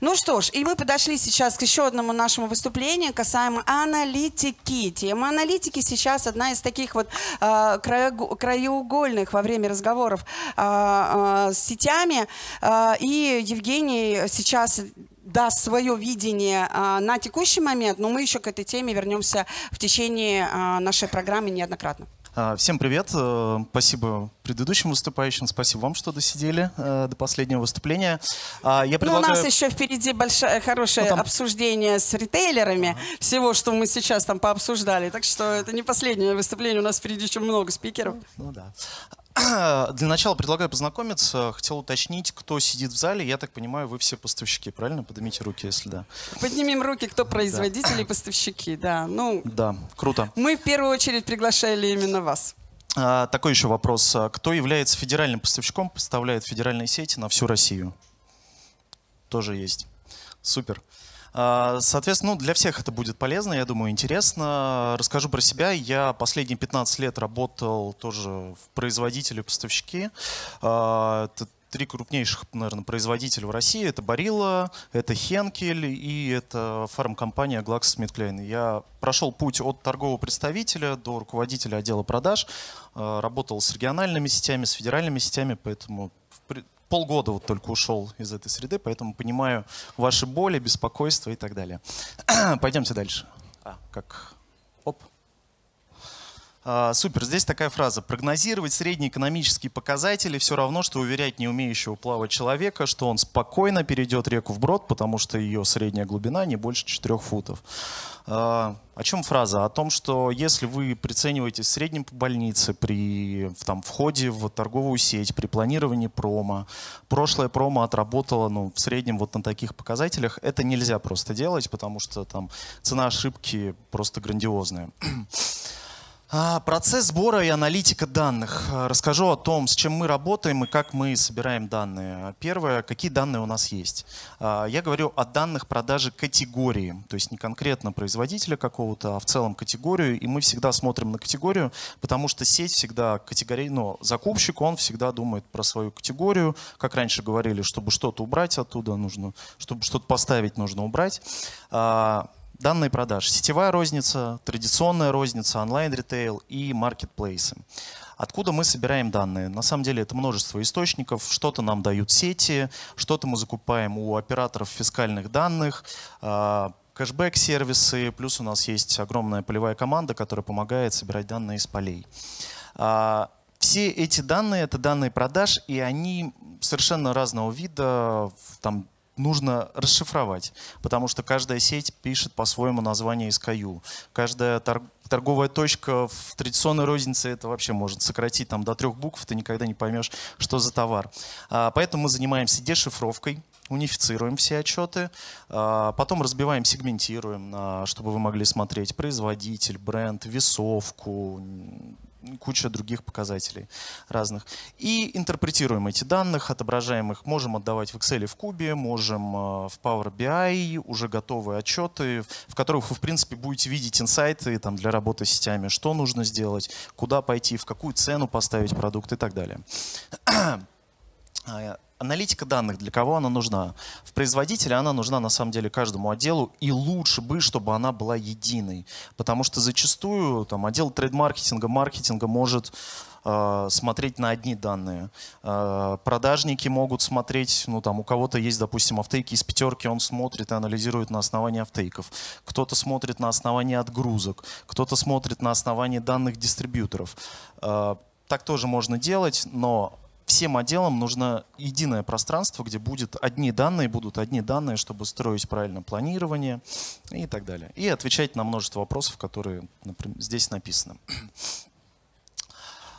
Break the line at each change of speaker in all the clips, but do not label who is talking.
Ну что ж, и мы подошли сейчас к еще одному нашему выступлению касаемо аналитики. Тема аналитики сейчас одна из таких вот э, краеугольных во время разговоров э, э, с сетями. Э, и Евгений сейчас даст свое видение а, на текущий момент, но мы еще к этой теме вернемся в течение а, нашей программы неоднократно. А, всем привет. Э, спасибо предыдущим выступающим. Спасибо вам, что досидели э, до последнего выступления. А, я предлагаю... Ну, у нас еще впереди большое, э, хорошее ну, там... обсуждение с ритейлерами ага. всего, что мы сейчас там пообсуждали. Так что это не последнее выступление. У нас впереди еще много спикеров. Ну да. Для начала предлагаю познакомиться. Хотел уточнить, кто сидит в зале. Я так понимаю, вы все поставщики, правильно? Поднимите руки, если да. Поднимем руки, кто производители и поставщики, да. Ну, да, круто. Мы в первую очередь приглашали именно вас. А, такой еще вопрос. А кто является федеральным поставщиком, поставляет федеральные сети на всю Россию? Тоже есть. Супер. А, соответственно, ну, для всех это будет полезно, я думаю, интересно. Расскажу про себя. Я последние 15 лет работал тоже в производителе поставщики. А, это три крупнейших, наверное, производителя в России. Это Барилла, это Хенкель и это фармкомпания GlaxoSmithKline. Я прошел путь от торгового представителя до руководителя отдела продаж, а, работал с региональными сетями, с федеральными сетями, поэтому полгода вот только ушел из этой среды, поэтому понимаю ваши боли, беспокойства и так далее. Пойдемте дальше. А, как а, супер. Здесь такая фраза. Прогнозировать средние экономические показатели все равно, что уверять не умеющего плавать человека, что он спокойно перейдет реку вброд, потому что ее средняя глубина не больше 4 футов. А, о чем фраза? О том, что если вы прицениваетесь в среднем по больнице при там, входе в торговую сеть, при планировании промо, прошлое промо отработало ну, в среднем вот на таких показателях, это нельзя просто делать, потому что там цена ошибки просто грандиозная. А, процесс сбора и аналитика данных. А, расскажу о том, с чем мы работаем и как мы собираем данные. Первое, какие данные у нас есть. А, я говорю о данных продажи категории, то есть не конкретно производителя какого-то, а в целом категорию. И мы всегда смотрим на категорию, потому что сеть всегда категория, но ну, закупщик, он всегда думает про свою категорию. Как раньше говорили, чтобы что-то убрать оттуда нужно, чтобы что-то поставить нужно убрать данные продаж. Сетевая розница, традиционная розница, онлайн-ритейл и маркетплейсы. Откуда мы собираем данные? На самом деле это множество источников. Что-то нам дают сети, что-то мы закупаем у операторов фискальных данных, а, кэшбэк-сервисы, плюс у нас есть огромная полевая команда, которая помогает собирать данные из полей. А, все эти данные — это данные продаж, и они совершенно разного вида. Там нужно расшифровать, потому что каждая сеть пишет по-своему название SKU. Каждая торговая точка в традиционной рознице это вообще может сократить там, до трех букв, ты никогда не поймешь, что за товар. А, поэтому мы занимаемся дешифровкой, унифицируем все отчеты, а, потом разбиваем, сегментируем, а, чтобы вы могли смотреть производитель, бренд, весовку, куча других показателей разных. И интерпретируем эти данных отображаем их, можем отдавать в Excel, в Кубе, можем э, в Power BI, уже готовые отчеты, в которых вы, в принципе, будете видеть инсайты там, для работы с сетями, что нужно сделать, куда пойти, в какую цену поставить продукт и так далее. А, аналитика данных, для кого она нужна? В производителе она нужна на самом деле каждому отделу, и лучше бы, чтобы она была единой. Потому что зачастую там, отдел трейд-маркетинга, маркетинга может э, смотреть на одни данные. Э, продажники могут смотреть, ну там у кого-то есть, допустим, автейки из пятерки, он смотрит и анализирует на основании автейков. Кто-то смотрит на основании отгрузок, кто-то смотрит на основании данных дистрибьюторов. Э, так тоже можно делать, но всем отделам нужно единое пространство, где будут одни данные, будут одни данные, чтобы строить правильно планирование и так далее. И отвечать на множество вопросов, которые например, здесь написаны.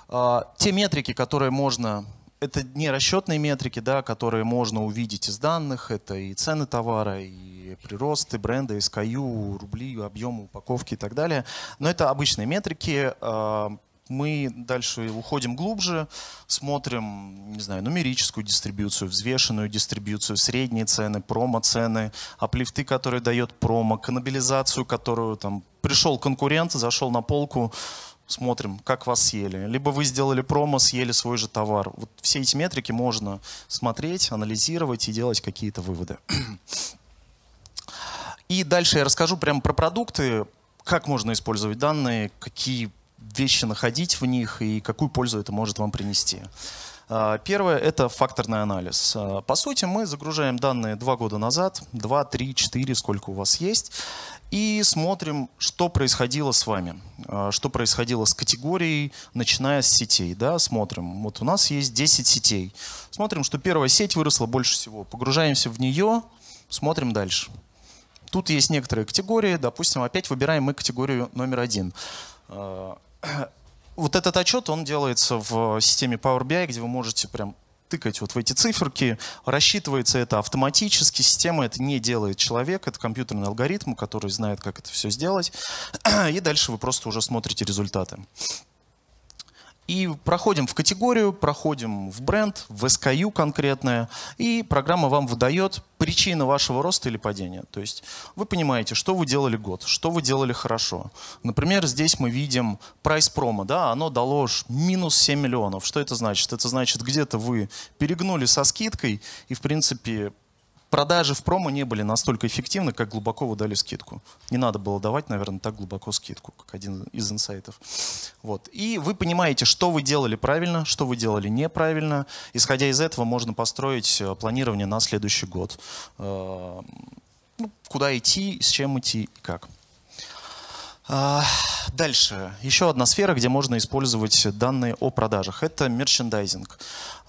А, те метрики, которые можно это не расчетные метрики, да, которые можно увидеть из данных. Это и цены товара, и приросты бренда, SKU, рубли, объемы упаковки и так далее. Но это обычные метрики, а, мы дальше уходим глубже, смотрим, не знаю, нумерическую дистрибьюцию, взвешенную дистрибьюцию, средние цены, промо-цены, аплифты, которые дает промо, каннабилизацию, которую там пришел конкурент, зашел на полку, смотрим, как вас съели. Либо вы сделали промо, съели свой же товар. Вот все эти метрики можно смотреть, анализировать и делать какие-то выводы. И дальше я расскажу прямо про продукты, как можно использовать данные, какие вещи находить в них и какую пользу это может вам принести. А, первое – это факторный анализ. А, по сути, мы загружаем данные два года назад, 2, 3, 4, сколько у вас есть, и смотрим, что происходило с вами, а, что происходило с категорией, начиная с сетей. Да? Смотрим, вот у нас есть 10 сетей. Смотрим, что первая сеть выросла больше всего. Погружаемся в нее, смотрим дальше. Тут есть некоторые категории, допустим, опять выбираем мы категорию номер один вот этот отчет, он делается в системе Power BI, где вы можете прям тыкать вот в эти циферки, рассчитывается это автоматически, система это не делает человек, это компьютерный алгоритм, который знает, как это все сделать, и дальше вы просто уже смотрите результаты. И проходим в категорию, проходим в бренд, в SKU конкретное, и программа вам выдает причины вашего роста или падения. То есть вы понимаете, что вы делали год, что вы делали хорошо. Например, здесь мы видим прайс промо, да, оно дало ж минус 7 миллионов. Что это значит? Это значит, где-то вы перегнули со скидкой, и в принципе продажи в промо не были настолько эффективны, как глубоко вы дали скидку. Не надо было давать, наверное, так глубоко скидку, как один из инсайтов. Вот. И вы понимаете, что вы делали правильно, что вы делали неправильно. Исходя из этого, можно построить э, планирование на следующий год. Э, ну, куда идти, с чем идти и как. А, дальше. Еще одна сфера, где можно использовать данные о продажах. Это мерчендайзинг.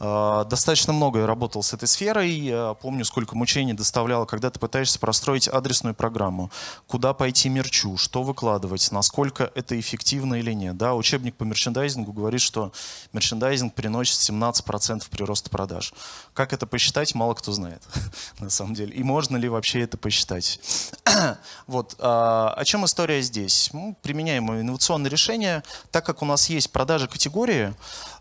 Э, достаточно много я работал с этой сферой. Помню, сколько мучений доставляло, когда ты пытаешься простроить адресную программу. Куда пойти мерчу, что выкладывать, насколько это эффективно или нет. Да, учебник по мерчендайзингу говорит, что мерчендайзинг приносит 17% прироста продаж. Как это посчитать, мало кто знает, на самом деле. И можно ли вообще это посчитать? вот. А, о чем история здесь? Мы ну, применяем инновационное решение, Так как у нас есть продажи категории,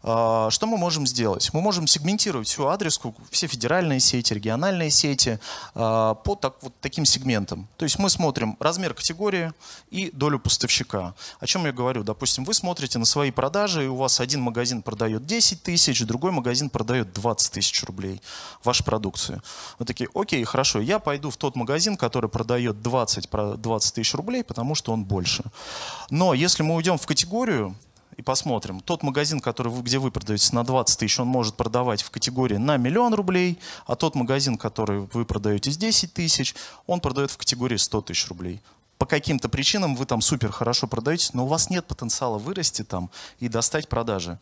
а, что мы можем сделать? Мы можем сегментировать всю адреску, все федеральные сети, региональные сети а, по так, вот таким сегментам. То есть мы смотрим размер категории и долю поставщика. О чем я говорю? Допустим, вы смотрите на свои продажи, и у вас один магазин продает 10 тысяч, другой магазин продает 20 тысяч рублей вашу продукцию. Вы такие, окей, хорошо, я пойду в тот магазин, который продает 20, 20 тысяч рублей, потому что он больше. Но если мы уйдем в категорию, и посмотрим. Тот магазин, который вы, где вы продаете на 20 тысяч, он может продавать в категории на миллион рублей, а тот магазин, который вы продаете с 10 тысяч, он продает в категории 100 тысяч рублей. По каким-то причинам вы там супер хорошо продаетесь, но у вас нет потенциала вырасти там и достать продажи.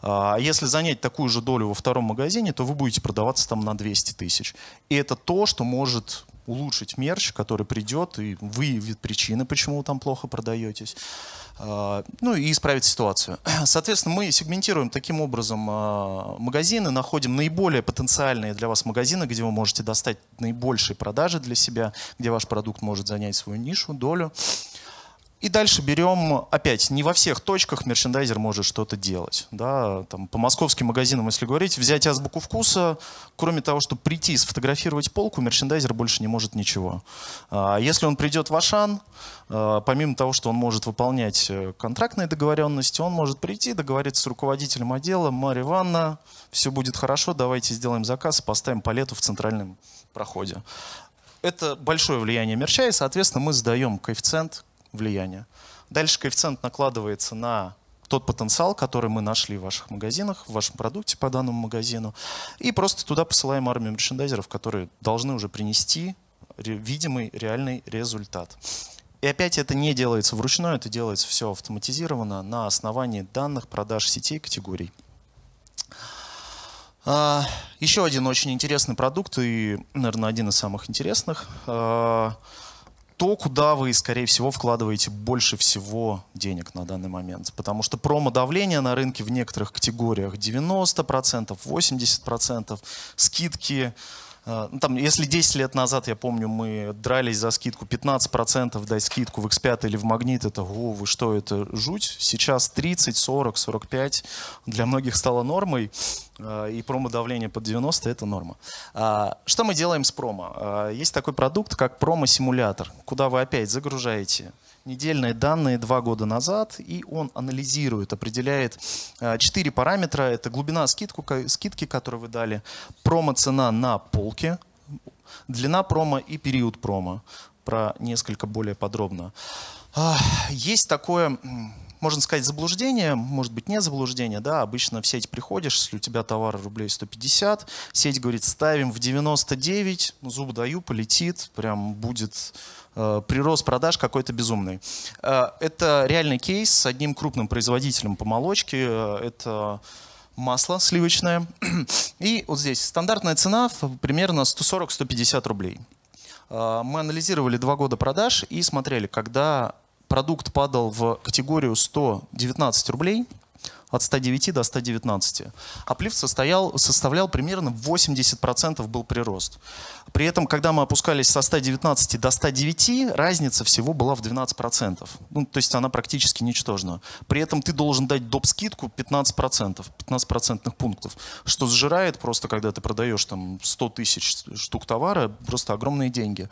А, а если занять такую же долю во втором магазине, то вы будете продаваться там на 200 тысяч. И это то, что может улучшить мерч, который придет и выявит причины, почему вы там плохо продаетесь, а, ну и исправить ситуацию. Соответственно, мы сегментируем таким образом а, магазины, находим наиболее потенциальные для вас магазины, где вы можете достать наибольшие продажи для себя, где ваш продукт может занять свою нишу, долю. И дальше берем, опять, не во всех точках мерчендайзер может что-то делать. Да? Там, по московским магазинам, если говорить, взять азбуку вкуса, кроме того, что прийти и сфотографировать полку, мерчендайзер больше не может ничего. А, если он придет в Ашан, а, помимо того, что он может выполнять э, контрактные договоренности, он может прийти, договориться с руководителем отдела, Марья Ивановна, все будет хорошо, давайте сделаем заказ поставим палету в центральном проходе это большое влияние мерча, и, соответственно, мы сдаем коэффициент, влияния. Дальше коэффициент накладывается на тот потенциал, который мы нашли в ваших магазинах, в вашем продукте по данному магазину. И просто туда посылаем армию мерчендайзеров, которые должны уже принести видимый реальный результат. И опять это не делается вручную, это делается все автоматизировано на основании данных продаж сетей категорий. А, Еще один очень интересный продукт и, наверное, один из самых интересных а, – то, куда вы, скорее всего, вкладываете больше всего денег на данный момент. Потому что промо-давление на рынке в некоторых категориях 90%, 80%, скидки, Э, ну, там, если 10 лет назад, я помню, мы дрались за скидку 15%, дать скидку в X5 или в Магнит, это, о, вы что, это жуть. Сейчас 30, 40, 45 для многих стало нормой, э, и промо-давление под 90 – это норма. А, что мы делаем с промо? Э, есть такой продукт, как промо-симулятор, куда вы опять загружаете недельные данные два года назад, и он анализирует, определяет э, четыре параметра. Это глубина скидку, скидки, которую вы дали, промо-цена на полке, длина промо и период промо. Про несколько более подробно. Есть такое можно сказать, заблуждение, может быть, не заблуждение, да, обычно в сеть приходишь, если у тебя товар рублей 150, сеть говорит, ставим в 99, ну, зуб даю, полетит, прям будет э, прирост продаж какой-то безумный. Э, это реальный кейс с одним крупным производителем по молочке, э, это масло сливочное. И вот здесь стандартная цена примерно 140-150 рублей. Э, мы анализировали два года продаж и смотрели, когда продукт падал в категорию 119 рублей, от 109 до 119. Аплифт состоял, составлял примерно 80% был прирост. При этом, когда мы опускались со 119 до 109, разница всего была в 12%. Ну, то есть она практически ничтожна. При этом ты должен дать доп. скидку 15%, 15% пунктов, что сжирает просто, когда ты продаешь там 100 тысяч штук товара, просто огромные деньги.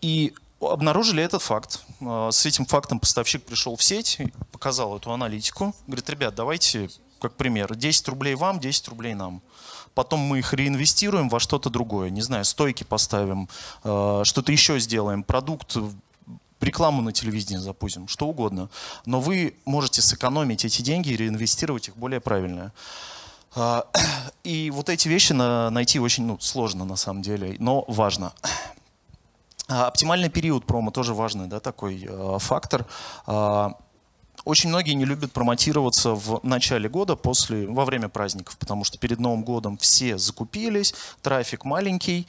И обнаружили этот факт. А, с этим фактом поставщик пришел в сеть, показал эту аналитику. Говорит, ребят, давайте, как пример, 10 рублей вам, 10 рублей нам. Потом мы их реинвестируем во что-то другое. Не знаю, стойки поставим, а, что-то еще сделаем, продукт рекламу на телевидении запустим, что угодно. Но вы можете сэкономить эти деньги и реинвестировать их более правильно. А, и вот эти вещи найти очень ну, сложно на самом деле, но важно. А, оптимальный период промо тоже важный да, такой э, фактор. Э, очень многие не любят промотироваться в начале года, после, во время праздников, потому что перед Новым годом все закупились, трафик маленький,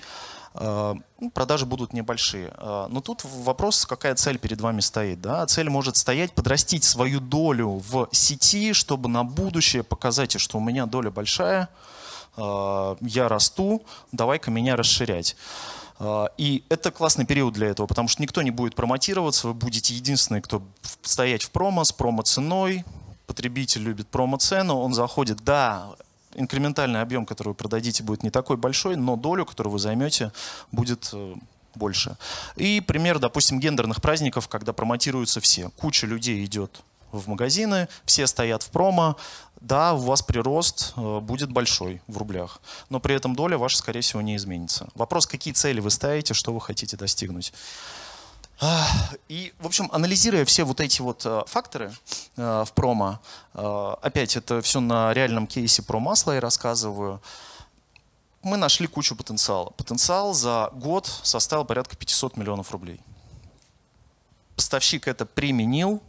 э, продажи будут небольшие. Но тут вопрос, какая цель перед вами стоит. Да? Цель может стоять подрастить свою долю в сети, чтобы на будущее показать, что у меня доля большая, я расту, давай-ка меня расширять. А, и это классный период для этого, потому что никто не будет промотироваться, вы будете единственные, кто стоять в промо с промо-ценой. Потребитель любит промо-цену, он заходит, да, инкрементальный объем, который вы продадите, будет не такой большой, но долю, которую вы займете, будет э, больше. И пример, допустим, гендерных праздников, когда промотируются все. Куча людей идет в магазины, все стоят в промо, да, у вас прирост э, будет большой в рублях, но при этом доля ваша, скорее всего, не изменится. Вопрос, какие цели вы ставите, что вы хотите достигнуть. И, в общем, анализируя все вот эти вот э, факторы э, в промо, опять это все на реальном кейсе про масло я рассказываю, мы нашли кучу потенциала. Потенциал за год составил порядка 500 миллионов рублей. Поставщик это применил,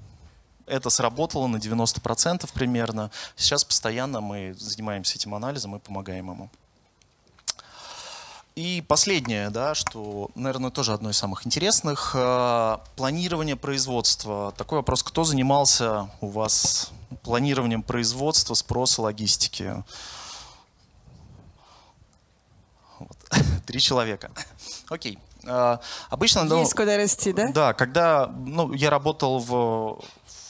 это сработало на 90% примерно. Сейчас постоянно мы занимаемся этим анализом и помогаем ему. И последнее, да, что, наверное, тоже одно из самых интересных. Э, планирование производства. Такой вопрос, кто занимался у вас планированием производства, спроса, логистики? Вот. Три человека. Окей. Э, обычно... Ну, Есть ну, куда расти, да? Да, когда ну, я работал в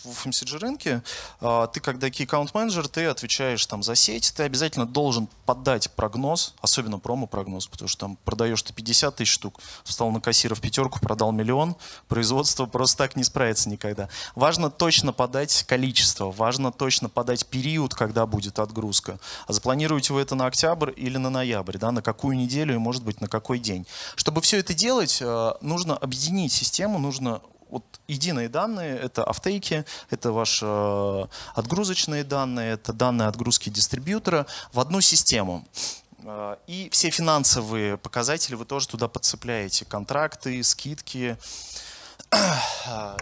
в FMCG рынке, а, ты когда key account manager ты отвечаешь там за сеть, ты обязательно должен подать прогноз, особенно промо-прогноз, потому что там продаешь ты 50 тысяч штук, встал на кассиров пятерку, продал миллион, производство просто так не справится никогда. Важно точно подать количество, важно точно подать период, когда будет отгрузка. А запланируете вы это на октябрь или на ноябрь, да, на какую неделю и, может быть, на какой день. Чтобы все это делать, э, нужно объединить систему, нужно вот единые данные — это автейки, это ваши э, отгрузочные данные, это данные отгрузки дистрибьютора в одну систему. Э, и все финансовые показатели вы тоже туда подцепляете. Контракты, скидки э,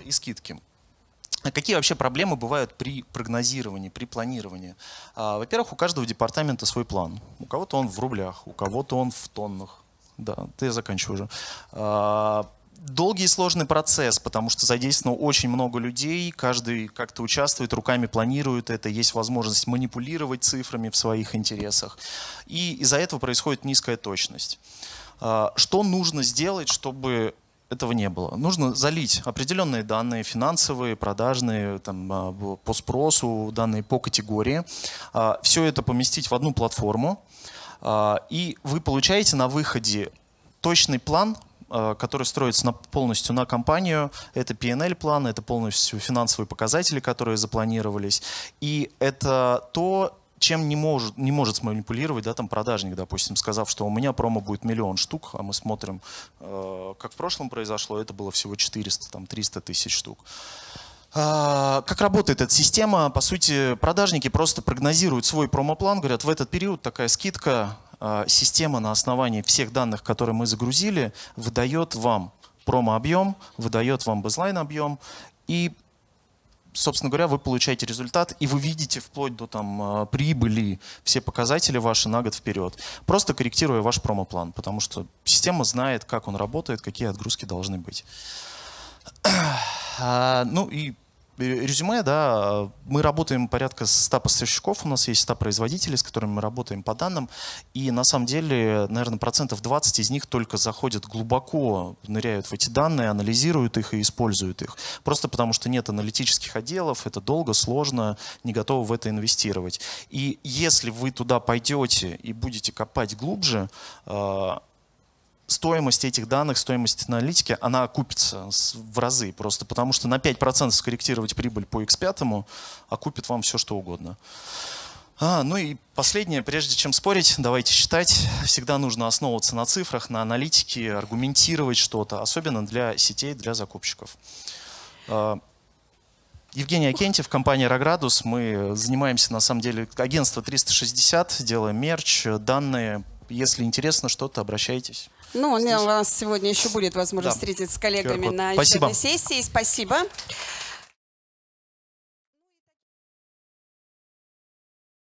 и скидки. А какие вообще проблемы бывают при прогнозировании, при планировании? Во-первых, у каждого департамента свой план. У кого-то он в рублях, у кого-то он в тоннах. Да, ты заканчиваю уже долгий и сложный процесс, потому что задействовано очень много людей, каждый как-то участвует, руками планирует это, есть возможность манипулировать цифрами в своих интересах. И из-за этого происходит низкая точность. А, что нужно сделать, чтобы этого не было. Нужно залить определенные данные, финансовые, продажные, там, а, по спросу, данные по категории. А, Все это поместить в одну платформу. И вы получаете на выходе точный план Э, который строится на, полностью на компанию. Это P&L план это полностью финансовые показатели, которые запланировались. И это то, чем не может, не может сманипулировать да, там продажник, допустим, сказав, что у меня промо будет миллион штук, а мы смотрим, э, как в прошлом произошло, это было всего 400, там 300 тысяч штук. А, как работает эта система? По сути, продажники просто прогнозируют свой промо-план, говорят, в этот период такая скидка, а, система на основании всех данных, которые мы загрузили, выдает вам промо-объем, выдает вам базлайн-объем, и, собственно говоря, вы получаете результат, и вы видите вплоть до там, а, прибыли все показатели ваши на год вперед, просто корректируя ваш промо-план, потому что система знает, как он работает, какие отгрузки должны быть. А, ну и резюме, да, мы работаем порядка 100 поставщиков, у нас есть 100 производителей, с которыми мы работаем по данным, и на самом деле, наверное, процентов 20 из них только заходят глубоко, ныряют в эти данные, анализируют их и используют их. Просто потому, что нет аналитических отделов, это долго, сложно, не готовы в это инвестировать. И если вы туда пойдете и будете копать глубже, а, стоимость этих данных, стоимость аналитики, она окупится в разы. Просто потому что на 5% скорректировать прибыль по X5 окупит вам все, что угодно. А, ну и последнее, прежде чем спорить, давайте считать. Всегда нужно основываться на цифрах, на аналитике, аргументировать что-то, особенно для сетей, для закупщиков. А, Евгений Акентьев, компания «Роградус». Мы занимаемся, на самом деле, агентство 360, делаем мерч, данные если интересно что-то, обращайтесь. Ну, у нас сегодня еще будет возможность да. встретиться с коллегами на еще одной сессии. Спасибо.